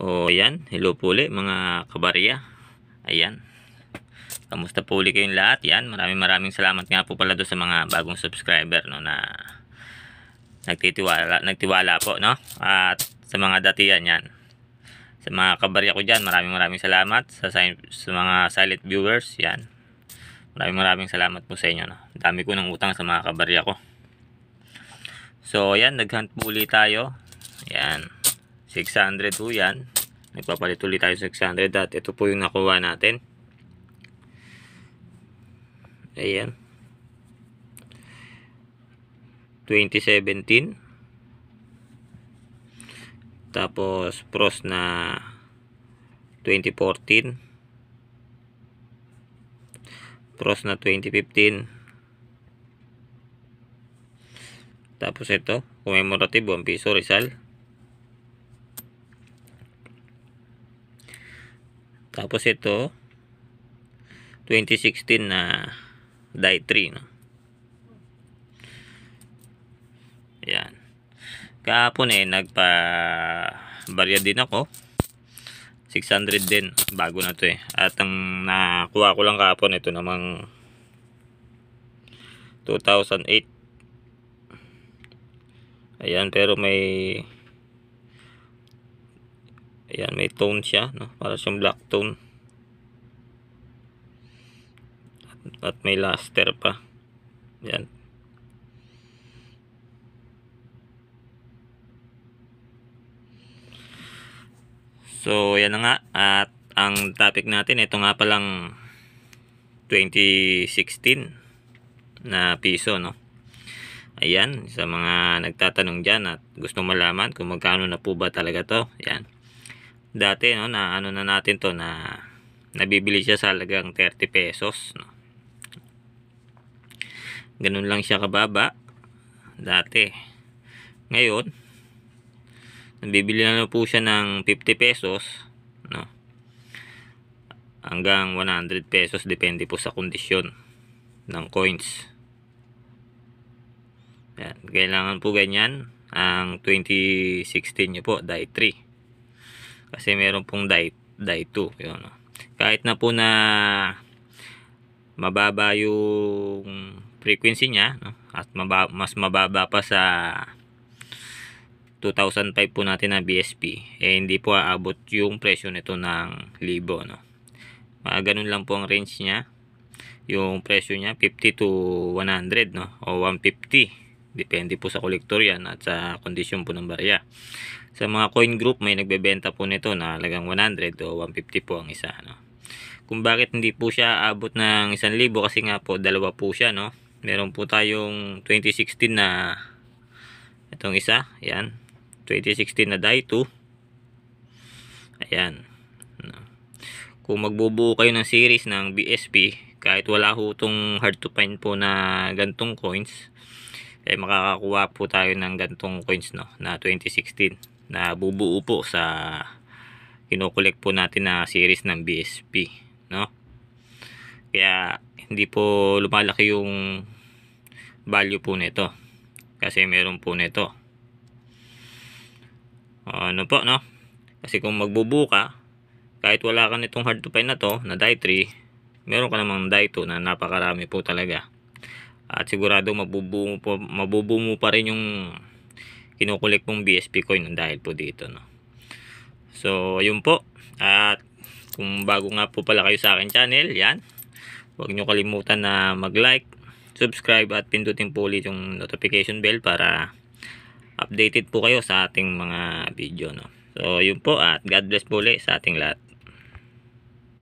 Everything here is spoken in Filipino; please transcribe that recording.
O ayan, hello po ulit mga kabarya. Ayan. Kamusta po ulit kayong lahat? Yan, maraming maraming salamat nga po pala do sa mga bagong subscriber no na nagtitiwala, nagtiwala po no. At sa mga datiyan yan. Sa mga kabarya ko diyan, maraming maraming salamat sa sa mga silent viewers, yan. Maraming maraming salamat po sa inyo no. Dami ko ng utang sa mga kabarya ko. So, ayan, naghunt po ulit tayo. Ayan. 600 po yan nagpapalit ulit tayo 600 at ito po yung nakuha natin ayan 2017 tapos pros na 2014 pros na 2015 tapos ito commemorative 1 piso Rizal Tapos ito 2016 na die 3 no. Yan. Kahapon eh nagpa barya din ako. 600 din bago na to eh. At ang nakuha ko lang kahapon ito namang 2008. Ayan pero may Ayan, may tone siya, no? Para siyang black tone. At, may luster pa. Ayan. So, ayan na nga. At ang topic natin, ito nga palang 2016 na piso, no? Ayan, sa mga nagtatanong dyan at gusto malaman kung magkano na po ba talaga to. Ayan dati no na ano na natin to na nabibili siya sa halagang 30 pesos no. Ganun lang siya kababa dati. Ngayon nabibili na, na po siya ng 50 pesos no. Hanggang 100 pesos depende po sa kondisyon ng coins. Yan. Kailangan po ganyan ang 2016 nyo po, die 3 kasi meron pong die, die 2 yun, no? kahit na po na mababa yung frequency niya no? at mababa, mas mababa pa sa 2005 po natin na BSP eh hindi po aabot yung presyo nito ng libo no mga ah, ganun lang po ang range niya yung presyo niya 50 to 100 no o 150 Depende po sa kolektor yan at sa kondisyon po ng barya. Sa mga coin group may nagbebenta po nito na lagang 100 o 150 po ang isa. No? Kung bakit hindi po siya abot ng 1,000 kasi nga po dalawa po siya. No? Meron po tayong 2016 na itong isa. Ayan. 2016 na die 2. Ayan. No? Kung magbubuo kayo ng series ng BSP kahit wala ho itong hard to find po na gantong coins eh makakakuha po tayo ng gantong coins no na 2016 na bubuo po sa kinokolekt po natin na series ng BSP no kaya hindi po lumalaki yung value po nito kasi meron po nito ano po no kasi kung magbubuo ka kahit wala ka nitong hard to find na to na die 3 meron ka namang die 2 na napakarami po talaga at sigurado mabubuo po, mabubuo mo pa rin yung kinokolekt mong BSP coin dahil po dito no. So ayun po at kung bago nga po pala kayo sa akin channel yan huwag niyo kalimutan na mag like subscribe at pindutin po ulit yung notification bell para updated po kayo sa ating mga video no. So yun po at God bless po ulit sa ating lahat.